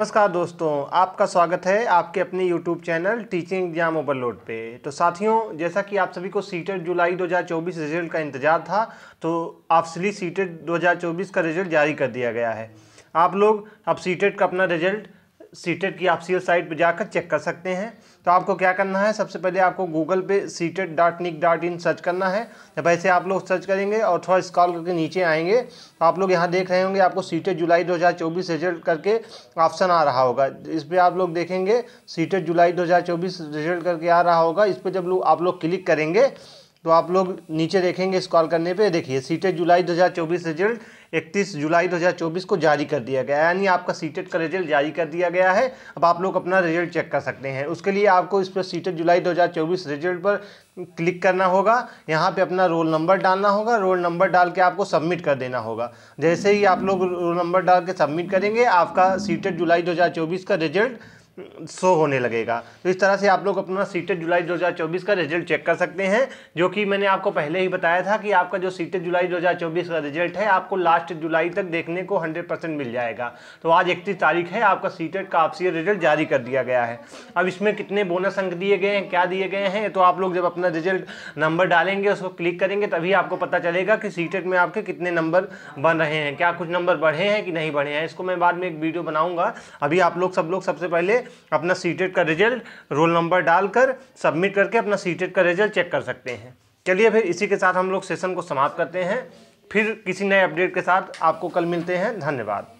नमस्कार दोस्तों आपका स्वागत है आपके अपने YouTube channel teaching exam overload पे तो साथियों जैसा कि आप सभी को सीटेट जुलाई 2024 रिजल्ट का इंतज़ार था तो आपसली सीटेट 2024 का रिजल्ट जारी कर दिया गया है आप लोग अब सीटेट का अपना रिजल्ट सीटेट की आप सील साइट पर जाकर चेक कर सकते हैं तो आपको क्या करना है सबसे पहले आपको गूगल पे CTET dot nic dot in search करना है जब ऐसे आप लोग सर्च करेंगे और थोड़ा स्कॉल करके नीचे आएंगे तो आप लोग यहाँ देख रहे होंगे आपको सीटेट जुलाई 2024 रिजल्ट करके ऑप्शन आ रहा होगा इस पर आप लोग देखेंगे सीटेट जुलाई 2024 रिजल्ट करके आ रहा होगा इस पर जब लोग आप लोग क्लिक करेंगे तो आप लोग नीचे देखेंगे इस कॉल करने पे देखिए सीटेट जुलाई 2024 रिजल्ट 31 जुलाई 2024 को जारी कर दिया गया है यानी आपका सीटेट का रिजल्ट जारी कर दिया गया है अब आप लोग अपना रिजल्ट चेक कर सकते हैं उसके लिए आपको इस पर सीटेट जुलाई 2024 रिजल्ट पर क्लिक करना होगा यहाँ पे अपना रोल नंबर डालना होगा रोल नंबर डाल के आपको सबमिट कर देना होगा जैसे ही आप लोग रोल नंबर डाल के सबमिट करेंगे आपका सीटेट जुलाई दो का रिजल्ट शो होने लगेगा तो इस तरह से आप लोग अपना सीटेड जुलाई 2024 का रिजल्ट चेक कर सकते हैं जो कि मैंने आपको पहले ही बताया था कि आपका जो सीटेड जुलाई 2024 का रिजल्ट है आपको लास्ट जुलाई तक देखने को 100 परसेंट मिल जाएगा तो आज इकतीस तारीख है आपका सीटेड का आपसी रिजल्ट जारी कर दिया गया है अब इसमें कितने बोनस अंक दिए गए हैं क्या दिए गए हैं तो आप लोग जब अपना रिजल्ट नंबर डालेंगे उसको क्लिक करेंगे तभी आपको पता चलेगा कि सीटेट में आपके कितने नंबर बन रहे हैं क्या कुछ नंबर बढ़े हैं कि नहीं बढ़े हैं इसको मैं बाद में एक वीडियो बनाऊँगा अभी आप लोग सब लोग सबसे पहले अपना सीटेट का रिजल्ट रोल नंबर डालकर सबमिट करके अपना सीटेट का रिजल्ट चेक कर सकते हैं चलिए फिर इसी के साथ हम लोग सेशन को समाप्त करते हैं फिर किसी नए अपडेट के साथ आपको कल मिलते हैं धन्यवाद